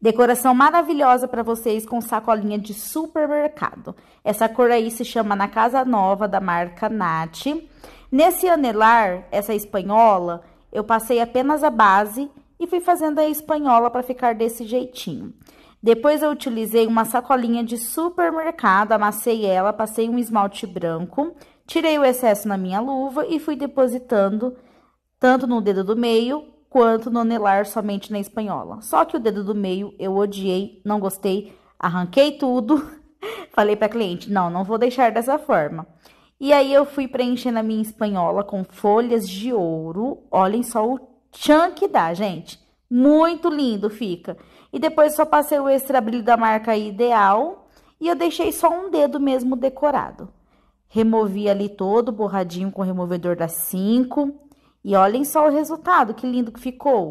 Decoração maravilhosa para vocês com sacolinha de supermercado. Essa cor aí se chama Na Casa Nova, da marca Nat. Nesse anelar, essa espanhola, eu passei apenas a base e fui fazendo a espanhola para ficar desse jeitinho. Depois eu utilizei uma sacolinha de supermercado, amassei ela, passei um esmalte branco, tirei o excesso na minha luva e fui depositando tanto no dedo do meio quanto no anelar somente na espanhola. Só que o dedo do meio eu odiei, não gostei, arranquei tudo. Falei para cliente: "Não, não vou deixar dessa forma". E aí eu fui preenchendo a minha espanhola com folhas de ouro. Olhem só o chunk que dá, gente. Muito lindo fica. E depois só passei o extra brilho da marca Ideal e eu deixei só um dedo mesmo decorado. Removi ali todo borradinho com removedor da 5 e olhem só o resultado, que lindo que ficou.